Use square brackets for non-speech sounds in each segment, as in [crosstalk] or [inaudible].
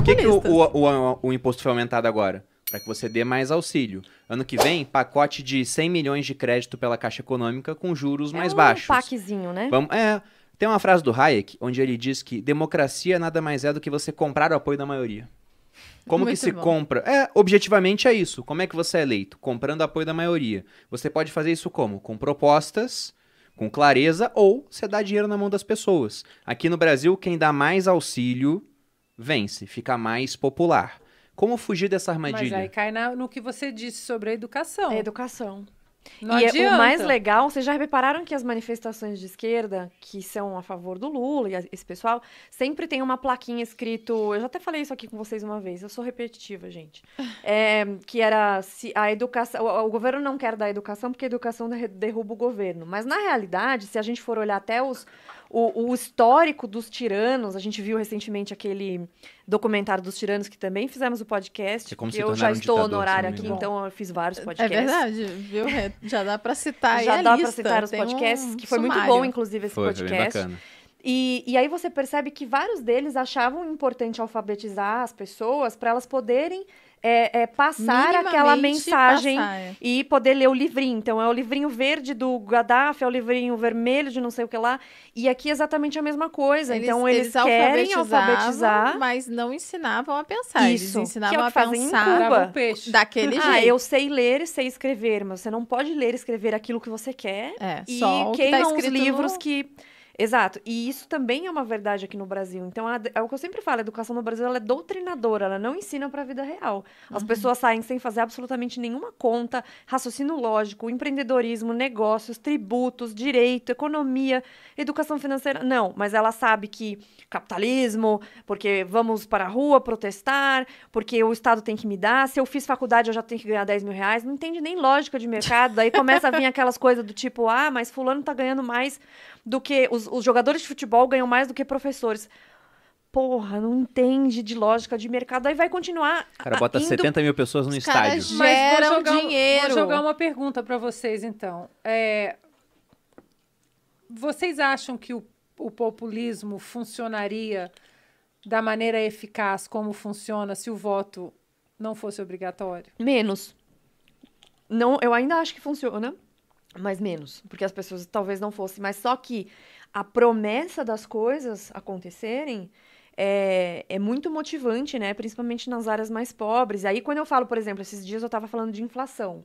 Por que, que o, o, o, o imposto foi aumentado agora? para que você dê mais auxílio. Ano que vem, pacote de 100 milhões de crédito pela Caixa Econômica com juros é mais um baixos. Um paquezinho, né? Vamos, é. Tem uma frase do Hayek onde ele diz que democracia nada mais é do que você comprar o apoio da maioria. Como Muito que se bom. compra? É, objetivamente é isso. Como é que você é eleito? Comprando apoio da maioria. Você pode fazer isso como? Com propostas, com clareza ou você dá dinheiro na mão das pessoas. Aqui no Brasil, quem dá mais auxílio vence, fica mais popular. Como fugir dessa armadilha? Mas aí cai na, no que você disse sobre a educação. É educação. Não e é, adianta. o mais legal, vocês já repararam que as manifestações de esquerda, que são a favor do Lula e esse pessoal, sempre tem uma plaquinha escrito. Eu já até falei isso aqui com vocês uma vez, eu sou repetitiva, gente. É, que era se a educação. O, o, governo não quer dar educação porque a educação derruba o governo. Mas na realidade, se a gente for olhar até os, o, o, histórico dos tiranos. A gente viu recentemente aquele documentário dos tiranos que também fizemos o podcast. É eu já estou no honorário aqui, bom. então eu fiz vários é podcasts. É verdade, viu? É, já dá para citar [laughs] já aí Já dá para citar os podcasts, um que foi sumário. muito bom, inclusive, esse foi, podcast. Foi bem bacana. E, e aí você percebe que vários deles achavam importante alfabetizar as pessoas para elas poderem é, é, passar aquela mensagem passar, é. e poder ler o livrinho. Então, é o livrinho verde do Gaddafi, é o livrinho vermelho de não sei o que lá. E aqui é exatamente a mesma coisa. Eles, então, eles, eles querem alfabetizar. Mas não ensinavam a pensar. Isso, eles ensinavam que é o que a pensar em peixe. daquele ah, jeito. eu sei ler e sei escrever, mas você não pode ler e escrever aquilo que você quer. É, e só quem que tá os livros no... que Exato. E isso também é uma verdade aqui no Brasil. Então, a, é o que eu sempre falo, a educação no Brasil é doutrinadora, ela não ensina para a vida real. As uhum. pessoas saem sem fazer absolutamente nenhuma conta, raciocínio lógico, empreendedorismo, negócios, tributos, direito, economia, educação financeira. Não, mas ela sabe que capitalismo, porque vamos para a rua protestar, porque o Estado tem que me dar, se eu fiz faculdade eu já tenho que ganhar 10 mil reais. Não entende nem lógica de mercado. Daí começa a vir [laughs] aquelas coisas do tipo, ah, mas fulano está ganhando mais do que os os, os jogadores de futebol ganham mais do que professores porra, não entende de lógica de mercado, aí vai continuar. Cara, bota indo... 70 mil pessoas no Os estádio. Mas vou jogar, dinheiro. vou jogar uma pergunta para vocês, então. É... Vocês acham que o, o, populismo funcionaria da maneira eficaz como funciona se o voto não fosse obrigatório? Menos. Não, eu ainda acho que funciona, mas menos, porque as pessoas talvez não fossem. Mas só que a promessa das coisas acontecerem é, é, muito motivante, né? Principalmente nas áreas mais pobres. Aí, quando eu falo, por exemplo, esses dias eu estava falando de inflação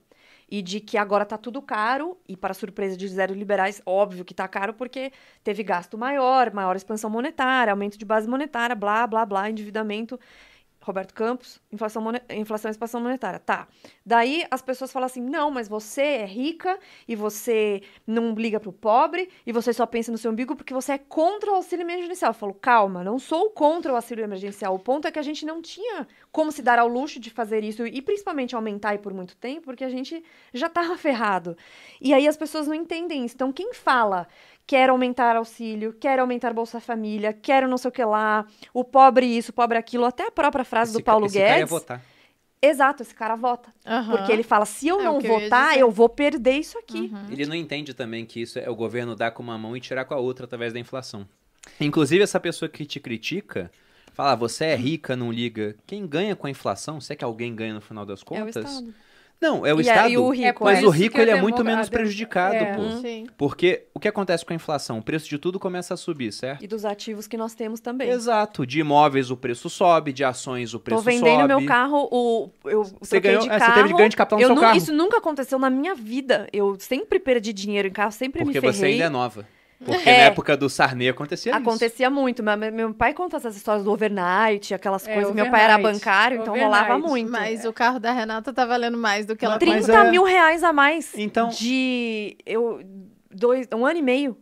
e de que agora tá tudo caro, e para surpresa de zero liberais, óbvio que tá caro porque teve gasto maior, maior expansão monetária, aumento de base monetária, blá, blá, blá, endividamento. Roberto Campos, inflação, inflação e expansão monetária. Tá. Daí as pessoas falam assim: não, mas você é rica e você não liga pro pobre e você só pensa no seu umbigo porque você é contra o auxílio emergencial. Eu falo, calma, não sou contra o auxílio emergencial. O ponto é que a gente não tinha como se dar ao luxo de fazer isso e principalmente aumentar por muito tempo, porque a gente já estava [laughs] ferrado. E aí as pessoas não entendem isso. Então, quem fala quer aumentar auxílio, quer aumentar Bolsa Família, quer não sei o que lá, o pobre isso, o pobre aquilo, até a própria frase esse do Paulo Guedes. Cara ia votar. Exato, esse cara vota. Uhum. Porque ele fala: se eu é não eu votar, eu vou perder isso aqui. Uhum. Ele não entende também que isso é o governo dar com uma mão e tirar com a outra através da inflação. Inclusive, essa pessoa que te critica fala: ah, você é rica, não liga. Quem ganha com a inflação, se é que alguém ganha no final das contas, é o não, é o e Estado. Aí, o rico, mas é o rico ele é muito menos prejudicado, é, pô. Uhum. Sim. Porque o que acontece com a inflação? O preço de tudo começa a subir, certo? E dos ativos que nós temos também. Exato. De imóveis o preço sobe, de ações o preço sobe. Tô vendendo sobe. meu carro, o, eu você ganhou, de carro. É, você teve ganho de capital no seu nu, carro. Isso nunca aconteceu na minha vida. Eu sempre perdi dinheiro em carro, sempre Porque me ferrei. Porque você ainda é nova. Porque é, na época do Sarney acontecia, acontecia isso. Acontecia muito. Meu pai conta essas histórias do overnight, aquelas é, coisas. Overnight, meu pai era bancário, então rolava muito. Mas é. o carro da Renata tá valendo mais do que ela... 30 mil reais a mais então... de... Eu, dois, um ano e meio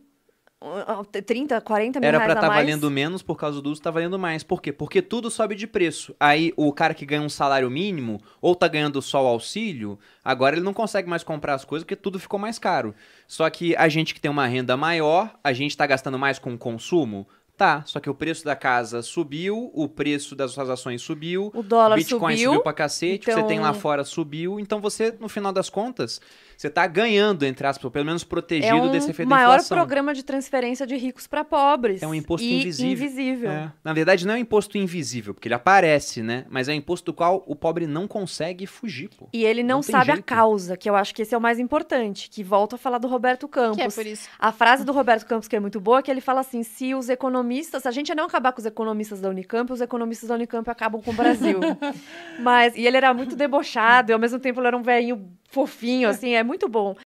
30, 40 mil Era pra estar tá valendo menos por causa do uso, tá valendo mais. Por quê? Porque tudo sobe de preço. Aí o cara que ganha um salário mínimo, ou tá ganhando só o auxílio, agora ele não consegue mais comprar as coisas porque tudo ficou mais caro. Só que a gente que tem uma renda maior, a gente tá gastando mais com o consumo, Tá, só que o preço da casa subiu, o preço das suas ações subiu, o dólar Bitcoin subiu, subiu pra cacete, então... o que você tem lá então fora subiu, então você, no final das contas, você tá ganhando, entre aspas, pelo menos protegido é um desse efeito da inflação. É o maior programa de transferência de ricos para pobres. É um imposto invisível. invisível. É. Na verdade, não é um imposto invisível, porque ele aparece, né? Mas é um imposto do qual o pobre não consegue fugir, pô. E ele não, não sabe jeito. a causa, que eu acho que esse é o mais importante, que volta a falar do Roberto Campos. Que é por isso. A frase do Roberto Campos que é muito boa, que ele fala assim, se os economistas economistas, se a gente não acabar com os economistas da Unicamp, os economistas da Unicamp acabam com o Brasil. [laughs] Mas, e ele era muito debochado, e ao mesmo tempo ele era um velhinho fofinho, [laughs] assim, é muito bom.